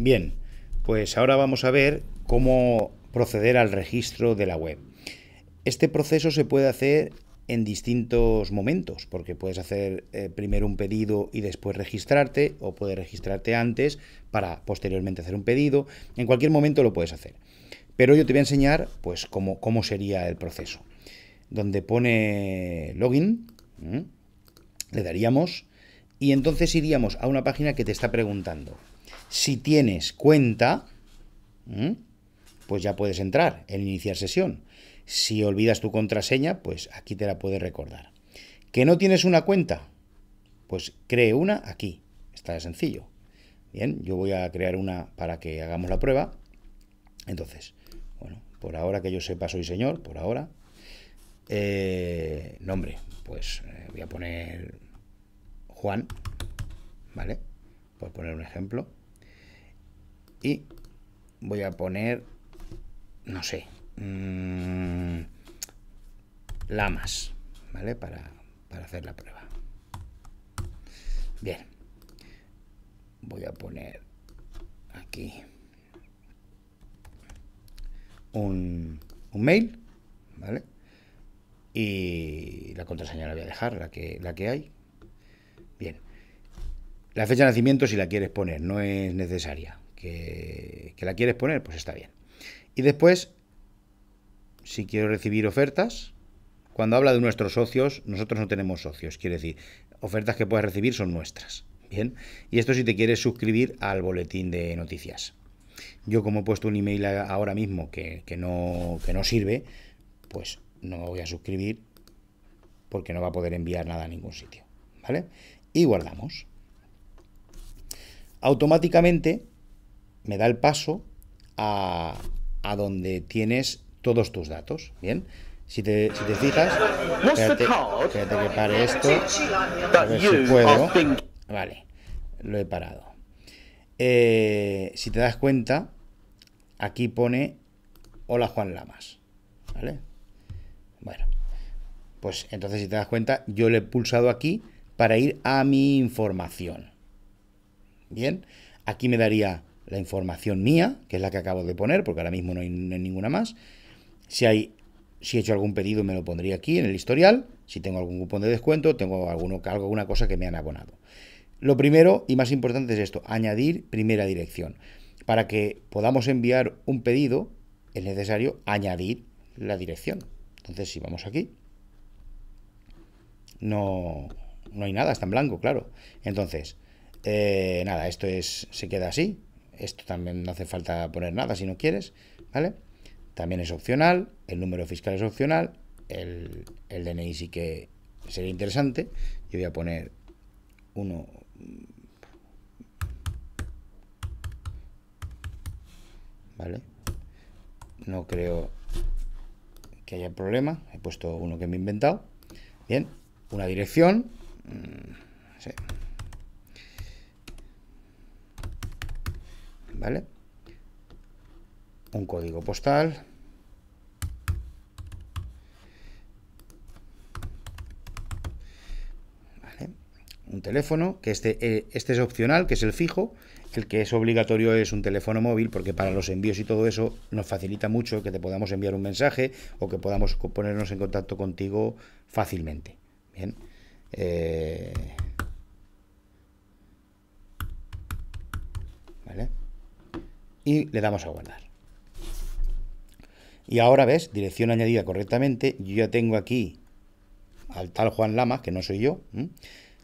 Bien, pues ahora vamos a ver cómo proceder al registro de la web. Este proceso se puede hacer en distintos momentos, porque puedes hacer eh, primero un pedido y después registrarte, o puedes registrarte antes para posteriormente hacer un pedido. En cualquier momento lo puedes hacer. Pero yo te voy a enseñar pues, cómo, sería el proceso. Donde pone login, le daríamos, y entonces iríamos a una página que te está preguntando. Si tienes cuenta, pues ya puedes entrar en iniciar sesión. Si olvidas tu contraseña, pues aquí te la puedes recordar. ¿Que no tienes una cuenta? Pues cree una aquí. Está sencillo. Bien, yo voy a crear una para que hagamos la prueba. Entonces, bueno, por ahora que yo sepa soy señor, por ahora. Eh, nombre, pues eh, voy a poner Juan, ¿vale? Por poner un ejemplo y voy a poner, no sé, mm, lamas, ¿vale? Para, hacer la prueba. Bien, voy a poner aquí un, mail, ¿vale? Y la contraseña la voy a dejar, la que, la que hay. Bien. La fecha de nacimiento, si la quieres poner, no es necesaria, que, la quieres poner, pues está bien. Y después, si quiero recibir ofertas, cuando habla de nuestros socios, nosotros no tenemos socios, quiere decir, ofertas que puedes recibir son nuestras. Bien, y esto si te quieres suscribir al boletín de noticias. Yo como he puesto un email ahora mismo que, no, que no sirve, pues no voy a suscribir porque no va a poder enviar nada a ningún sitio. ¿Vale? Y guardamos. Automáticamente me da el paso a, donde tienes todos tus datos. Bien. Si te, si te fijas, espérate, que pare esto. A si puedo. Vale, lo he parado. Eh, si te das cuenta, aquí pone Hola Juan Lamas. ¿Vale? Bueno, pues entonces si te das cuenta, yo le he pulsado aquí para ir a mi información. Bien, aquí me daría la información mía, que es la que acabo de poner, porque ahora mismo no hay, ninguna más. Si hay si he hecho algún pedido me lo pondría aquí en el historial, si tengo algún cupón de descuento, tengo alguno, alguna cosa que me han abonado. Lo primero y más importante es esto, añadir primera dirección. Para que podamos enviar un pedido es necesario añadir la dirección. Entonces si vamos aquí, no, no hay nada, está en blanco, claro. Entonces, eh, nada, esto es, se queda así, esto también no hace falta poner nada si no quieres, ¿vale? También es opcional, el número fiscal es opcional, el, DNI sí que sería interesante. Yo voy a poner uno... ¿Vale? No creo que haya problema. He puesto uno que me he inventado. Bien, una dirección. Mm, ¿vale? Un código postal. Un teléfono, que este, eh, este es opcional, que es el fijo. El que es obligatorio es un teléfono móvil, porque para los envíos y todo eso nos facilita mucho que te podamos enviar un mensaje o que podamos ponernos en contacto contigo fácilmente. Bien. Eh, y le damos a guardar. Y ahora ves, dirección añadida correctamente, yo ya tengo aquí al tal Juan Lama, que no soy yo,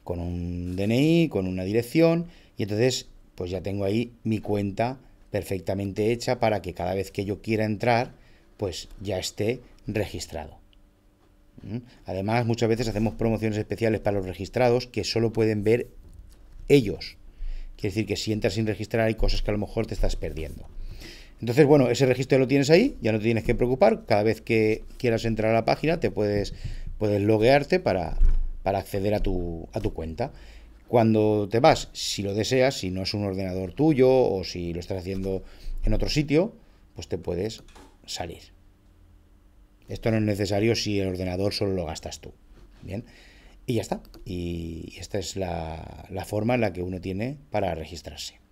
con un DNI, con una dirección, y entonces pues ya tengo ahí mi cuenta perfectamente hecha para que cada vez que yo quiera entrar, pues ya esté registrado. Además, muchas veces hacemos promociones especiales para los registrados que solo pueden ver ellos, Quiere decir que si entras sin registrar hay cosas que a lo mejor te estás perdiendo. Entonces, bueno, ese registro lo tienes ahí, ya no te tienes que preocupar. Cada vez que quieras entrar a la página, te puedes, puedes loguearte para, para acceder a tu, a tu cuenta. Cuando te vas, si lo deseas, si no es un ordenador tuyo o si lo estás haciendo en otro sitio, pues te puedes salir. Esto no es necesario si el ordenador solo lo gastas tú. Bien. Y ya está. Y esta es la, la forma en la que uno tiene para registrarse.